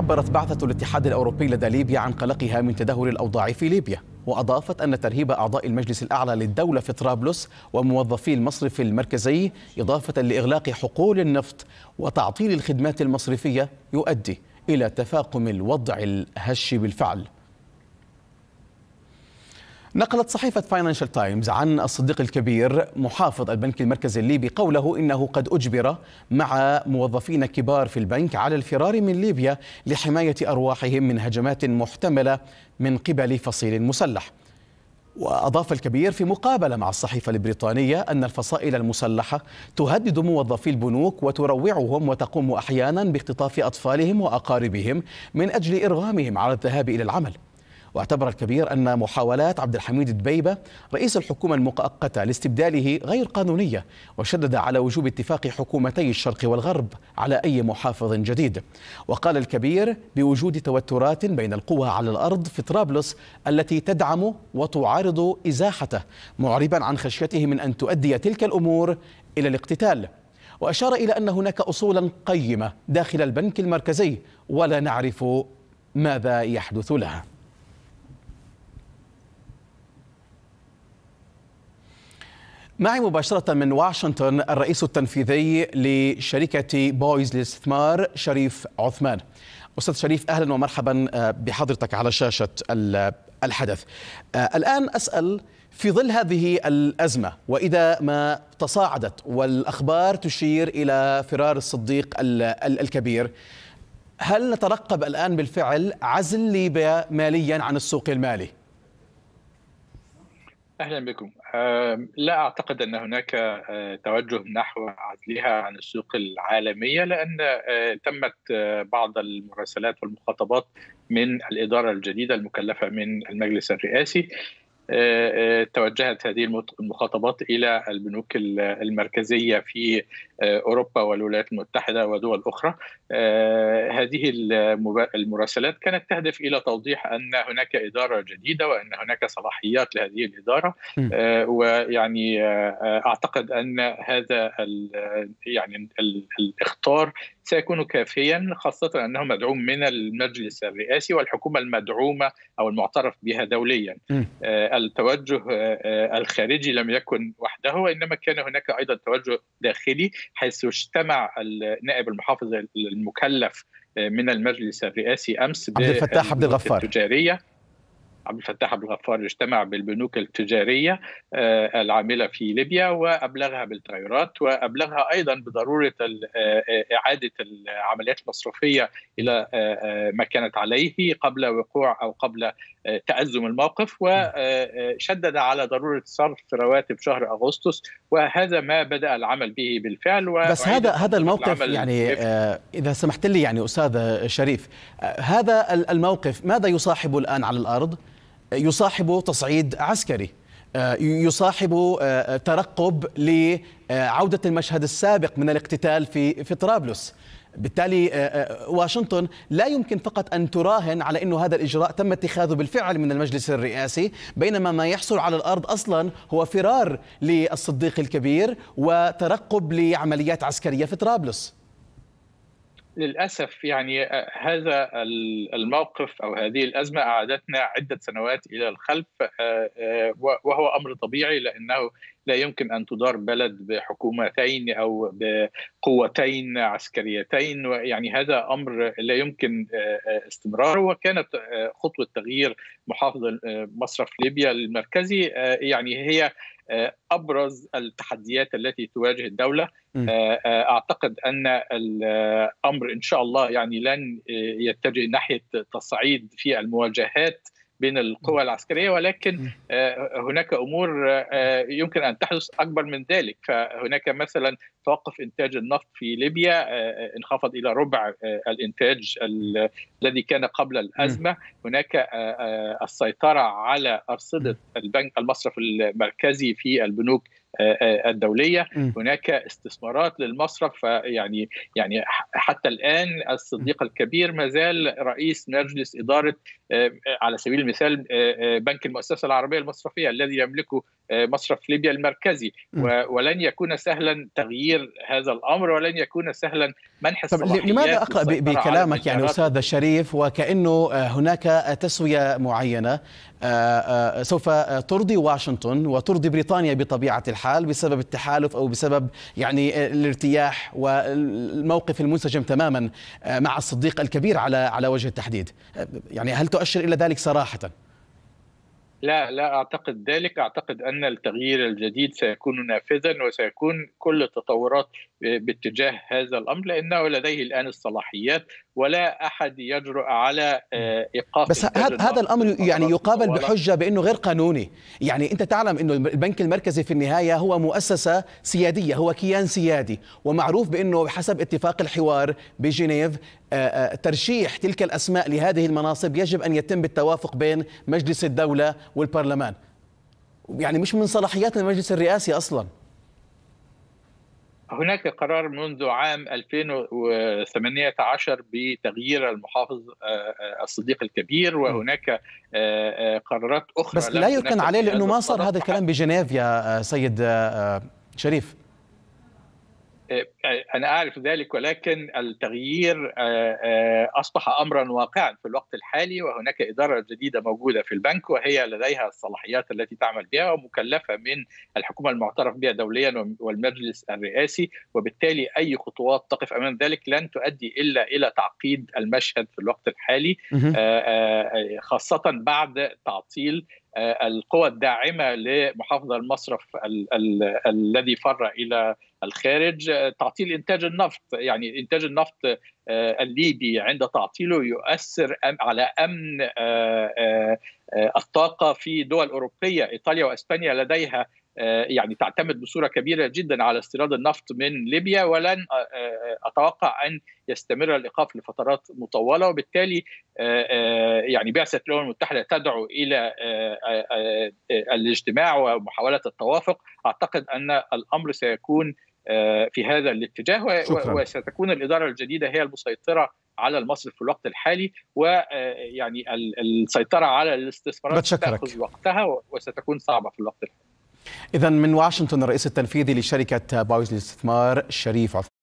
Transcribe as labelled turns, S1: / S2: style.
S1: عبرت بعثة الاتحاد الأوروبي لدى ليبيا عن قلقها من تدهور الأوضاع في ليبيا وأضافت أن ترهيب أعضاء المجلس الأعلى للدولة في طرابلس وموظفي المصرف المركزي إضافة لإغلاق حقول النفط وتعطيل الخدمات المصرفية يؤدي إلى تفاقم الوضع الهش بالفعل نقلت صحيفة فاينانشال تايمز عن الصديق الكبير محافظ البنك المركزي الليبي قوله إنه قد أجبر مع موظفين كبار في البنك على الفرار من ليبيا لحماية أرواحهم من هجمات محتملة من قبل فصيل مسلح وأضاف الكبير في مقابلة مع الصحيفة البريطانية أن الفصائل المسلحة تهدد موظفي البنوك وتروعهم وتقوم أحيانا باختطاف أطفالهم وأقاربهم من أجل إرغامهم على الذهاب إلى العمل واعتبر الكبير أن محاولات عبد الحميد دبيبة رئيس الحكومة المؤقتة لاستبداله غير قانونية وشدد على وجوب اتفاق حكومتي الشرق والغرب على أي محافظ جديد وقال الكبير بوجود توترات بين القوى على الأرض في طرابلس التي تدعم وتعارض إزاحته معربا عن خشيته من أن تؤدي تلك الأمور إلى الاقتتال وأشار إلى أن هناك أصولا قيمة داخل البنك المركزي ولا نعرف ماذا يحدث لها معي مباشرة من واشنطن الرئيس التنفيذي لشركة بويز للاستثمار شريف عثمان أستاذ شريف أهلا ومرحبا آه، بحضرتك على شاشة الحدث آه، الآن أسأل في ظل هذه الأزمة وإذا ما تصاعدت والأخبار تشير إلى فرار الصديق الكبير هل نترقب الآن بالفعل عزل ليبيا ماليا عن السوق المالي؟
S2: اهلا بكم لا اعتقد ان هناك أه، توجه نحو عزلها عن السوق العالميه لان أه، تمت أه، بعض المراسلات والمخاطبات من الاداره الجديده المكلفه من المجلس الرئاسي توجهت هذه المخاطبات الى البنوك المركزيه في آه، اوروبا والولايات المتحده ودول اخرى آه، هذه المراسلات كانت تهدف الى توضيح ان هناك اداره جديده وان هناك صلاحيات لهذه الاداره آه، ويعني اعتقد ان هذا يعني الاختار الاخطار سيكون كافيا خاصة أنه مدعوم من المجلس الرئاسي والحكومة المدعومة أو المعترف بها دوليا التوجه الخارجي لم يكن وحده وإنما كان هناك أيضا توجه داخلي حيث اجتمع النائب المحافظ المكلف آه، من المجلس الرئاسي امس عبد الفتاح عبد الغفار التجاريه عبد الفتاح عبد الغفار اجتمع بالبنوك التجاريه آه، العامله في ليبيا وابلغها بالتغيرات وابلغها ايضا بضروره آه، اعاده العمليات المصرفيه الى ما كانت عليه قبل وقوع او قبل آه، تأزم الموقف وشدد آه، آه، على ضرورة صرف رواتب شهر أغسطس وهذا ما بدأ العمل به بالفعل بس هذا هذا الموقف يعني
S1: إذا سمحت لي يعني أستاذ شريف هذا الموقف ماذا يصاحبه الآن على الأرض؟ يصاحبه تصعيد عسكري يصاحب ترقب لعودة المشهد السابق من الاقتتال في في طرابلس بالتالي آه، آه، واشنطن لا يمكن فقط ان تراهن على انه هذا الاجراء تم اتخاذه بالفعل من المجلس الرئاسي بينما ما يحصل على الارض اصلا هو فرار للصديق الكبير وترقب لعمليات عسكريه في طرابلس
S2: للاسف يعني آه، هذا الموقف او هذه الازمه اعادتنا عده سنوات الى الخلف آه، آه، وهو امر طبيعي لانه لا يمكن ان تدار بلد بحكومتين او بقوتين عسكريتين يعني هذا امر لا يمكن استمراره وكانت خطوه تغيير محافظ مصرف ليبيا المركزي يعني هي آه، ابرز التحديات التي تواجه الدوله آه، آه، اعتقد ان الامر ان شاء الله يعني لن يتجه ناحيه تصعيد في المواجهات بين القوى العسكريه ولكن آه، هناك امور آه، يمكن ان تحدث اكبر من ذلك فهناك مثلا توقف انتاج النفط في ليبيا آه، انخفض الى ربع الانتاج الذي كان قبل الازمه هناك السيطره على ارصده البنك المصرف المركزي في البنوك آه، آه، الدوليه م. هناك استثمارات للمصرف فيعني يعني حتى الان الصديق الكبير ما زال رئيس مجلس اداره آه، على سبيل المثال بنك المؤسسه العربيه المصرفيه الذي يملكه مصرف ليبيا المركزي ولن يكون سهلا تغيير هذا الامر ولن يكون سهلا منح الصلاحيات لماذا اقرا بكلامك يعني استاذ
S1: الشريف وكانه هناك تسويه معينه سوف ترضي واشنطن وترضي بريطانيا بطبيعه الحال الحال بسبب التحالف او بسبب يعني الارتياح والموقف المنسجم تماما آه، مع الصديق الكبير على على وجه التحديد آه، يعني هل تؤشر الى ذلك صراحه
S2: لا لا اعتقد ذلك اعتقد ان التغيير الجديد سيكون نافذا وسيكون كل التطورات باتجاه هذا الامر لانه لديه الان الصلاحيات ولا احد يجرؤ على آه، ايقاف بس هذا
S1: الامر يعني يقابل بحجه بانه غير قانوني يعني انت تعلم انه البنك المركزي في النهايه هو مؤسسه سياديه هو كيان سيادي ومعروف بانه حسب اتفاق الحوار بجنيف آه، آه، ترشيح تلك الاسماء لهذه المناصب يجب ان يتم بالتوافق بين مجلس الدوله والبرلمان يعني مش من صلاحيات المجلس الرئاسي اصلا
S2: هناك قرار منذ عام 2018 بتغيير المحافظ آه، آه، الصديق الكبير وهناك آه، قرارات اخرى بس لا يمكن عليه لانه ما صار
S1: هذا الكلام بجنيف يا سيد شريف
S2: آه، انا اعرف ذلك ولكن التغيير آه، آه، اصبح امرا واقعا في الوقت الحالي وهناك اداره جديده موجوده في البنك وهي لديها الصلاحيات التي تعمل بها ومكلفه من الحكومه المعترف بها دوليا والمجلس الرئاسي وبالتالي اي خطوات تقف امام ذلك لن تؤدي الا الى تعقيد المشهد في الوقت الحالي خاصه بعد تعطيل القوى الداعمه لمحافظه المصرف الذي فر الى الخارج آه، تعطيل إنتاج النفط يعني إنتاج النفط آه، الليبي عند تعطيله يؤثر على أمن آه، الطاقة في دول أوروبية إيطاليا وأسبانيا لديها يعني تعتمد بصوره كبيره جدا على استيراد النفط من ليبيا ولن اتوقع ان يستمر الايقاف لفترات مطوله وبالتالي يعني بعثه الامم المتحده تدعو الى الاجتماع ومحاوله التوافق اعتقد ان الامر سيكون آه، في هذا الاتجاه وستكون الاداره الجديده هي المسيطره على المصرف في الوقت الحالي ويعني آه، السيطره على الاستثمارات تاخذ وقتها وستكون صعبه في الوقت الحالي.
S1: اذا من واشنطن الرئيس التنفيذي لشركه باوز للاستثمار شريف عثمان